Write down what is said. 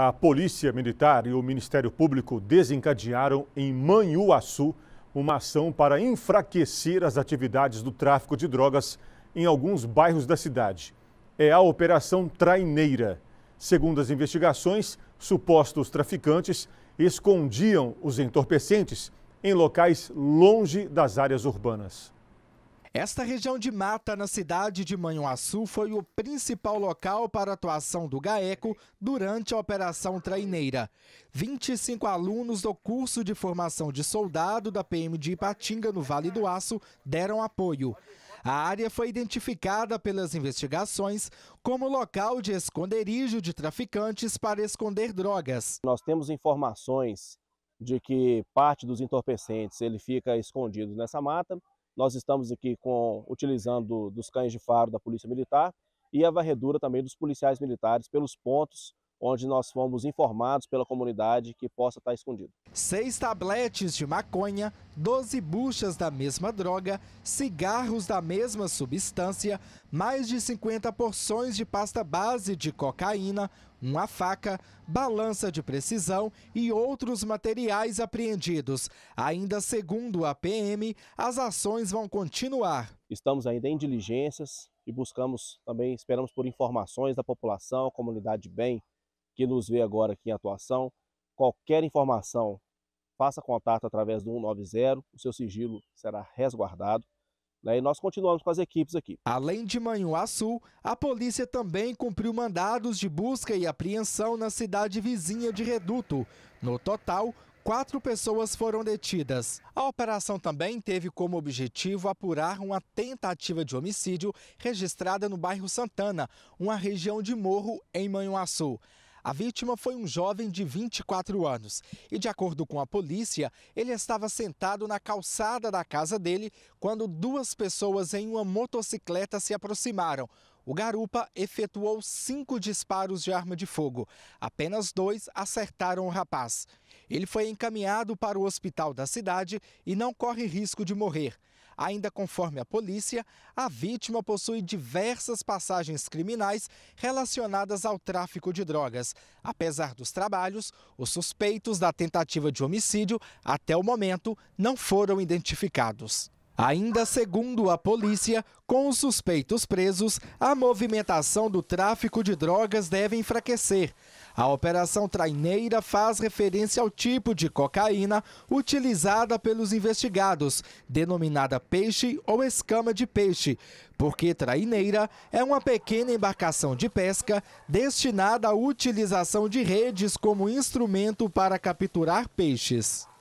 A Polícia Militar e o Ministério Público desencadearam em Manhuaçu uma ação para enfraquecer as atividades do tráfico de drogas em alguns bairros da cidade. É a Operação Traineira. Segundo as investigações, supostos traficantes escondiam os entorpecentes em locais longe das áreas urbanas. Esta região de mata na cidade de Manhuaçu foi o principal local para a atuação do GAECO durante a Operação Traineira. 25 alunos do curso de formação de soldado da PM de Ipatinga, no Vale do Aço, deram apoio. A área foi identificada pelas investigações como local de esconderijo de traficantes para esconder drogas. Nós temos informações de que parte dos entorpecentes ele fica escondido nessa mata nós estamos aqui com, utilizando dos cães de faro da Polícia Militar e a varredura também dos policiais militares pelos pontos onde nós fomos informados pela comunidade que possa estar escondido. Seis tabletes de maconha, 12 buchas da mesma droga, cigarros da mesma substância, mais de 50 porções de pasta base de cocaína, uma faca, balança de precisão e outros materiais apreendidos. Ainda segundo a PM, as ações vão continuar. Estamos ainda em diligências e buscamos também, esperamos por informações da população, comunidade de bem, que nos vê agora aqui em atuação, qualquer informação, faça contato através do 190, o seu sigilo será resguardado. Né, e nós continuamos com as equipes aqui. Além de Manhuaçu, a polícia também cumpriu mandados de busca e apreensão na cidade vizinha de Reduto. No total, quatro pessoas foram detidas. A operação também teve como objetivo apurar uma tentativa de homicídio registrada no bairro Santana, uma região de morro em Manhuaçu. A vítima foi um jovem de 24 anos e, de acordo com a polícia, ele estava sentado na calçada da casa dele quando duas pessoas em uma motocicleta se aproximaram. O garupa efetuou cinco disparos de arma de fogo. Apenas dois acertaram o rapaz. Ele foi encaminhado para o hospital da cidade e não corre risco de morrer. Ainda conforme a polícia, a vítima possui diversas passagens criminais relacionadas ao tráfico de drogas. Apesar dos trabalhos, os suspeitos da tentativa de homicídio, até o momento, não foram identificados. Ainda segundo a polícia, com os suspeitos presos, a movimentação do tráfico de drogas deve enfraquecer. A operação traineira faz referência ao tipo de cocaína utilizada pelos investigados, denominada peixe ou escama de peixe, porque traineira é uma pequena embarcação de pesca destinada à utilização de redes como instrumento para capturar peixes.